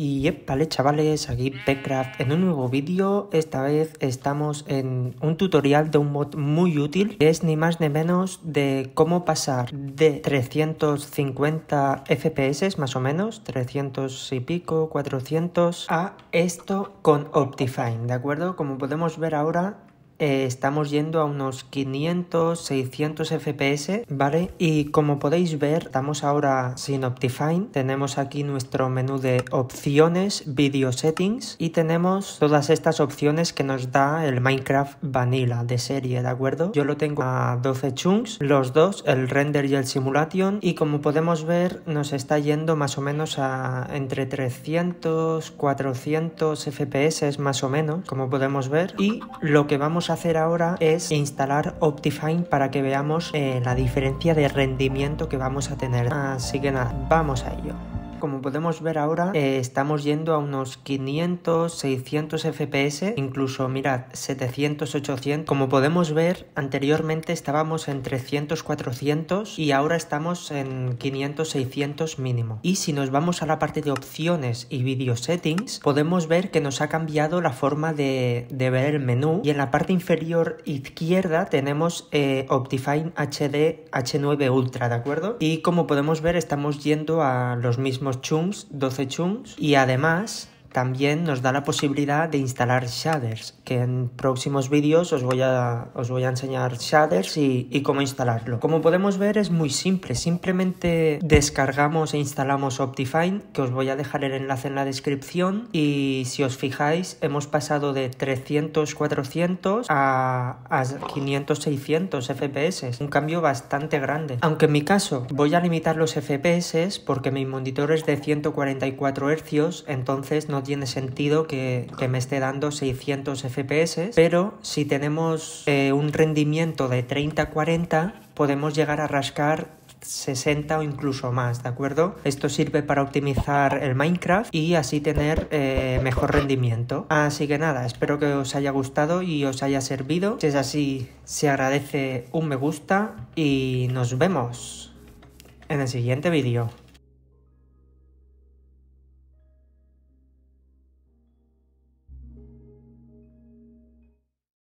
Y vale chavales, aquí Pecraft en un nuevo vídeo, esta vez estamos en un tutorial de un mod muy útil que es ni más ni menos de cómo pasar de 350 FPS más o menos, 300 y pico, 400 a esto con Optifine, ¿de acuerdo? Como podemos ver ahora eh, estamos yendo a unos 500, 600 FPS, ¿vale? Y como podéis ver, estamos ahora sin Optifine, tenemos aquí nuestro menú de opciones, vídeo settings y tenemos todas estas opciones que nos da el Minecraft Vanilla de serie, ¿de acuerdo? Yo lo tengo a 12 chunks, los dos, el render y el simulation y como podemos ver nos está yendo más o menos a entre 300, 400 FPS más o menos, como podemos ver y lo que vamos hacer ahora es instalar Optifine para que veamos eh, la diferencia de rendimiento que vamos a tener. Así que nada, vamos a ello como podemos ver ahora, eh, estamos yendo a unos 500, 600 FPS, incluso mirad, 700, 800. Como podemos ver, anteriormente estábamos en 300, 400 y ahora estamos en 500, 600 mínimo. Y si nos vamos a la parte de opciones y video settings, podemos ver que nos ha cambiado la forma de, ver el menú y en la parte inferior izquierda tenemos eh, Optifine HD H9 Ultra, ¿de acuerdo? Y como podemos ver, estamos yendo a los mismos mismos 12 chums, y además también nos da la posibilidad de instalar shaders, que en próximos vídeos os voy a, os voy a enseñar shaders y, cómo instalarlo. Como podemos ver es muy simple, simplemente descargamos e instalamos Optifine, que os voy a dejar el enlace en la descripción y si os fijáis hemos pasado de 300, 400 a, 500, 600 FPS, un cambio bastante grande. Aunque en mi caso voy a limitar los FPS porque mi monitor es de 144 Hz, entonces no tiene sentido que, me esté dando 600 FPS, pero si tenemos eh, un rendimiento de 30-40, podemos llegar a rascar 60 o incluso más, ¿de acuerdo? Esto sirve para optimizar el Minecraft y así tener eh, mejor rendimiento. Así que nada, espero que os haya gustado y os haya servido. Si es así, se agradece un me gusta y nos vemos en el siguiente vídeo.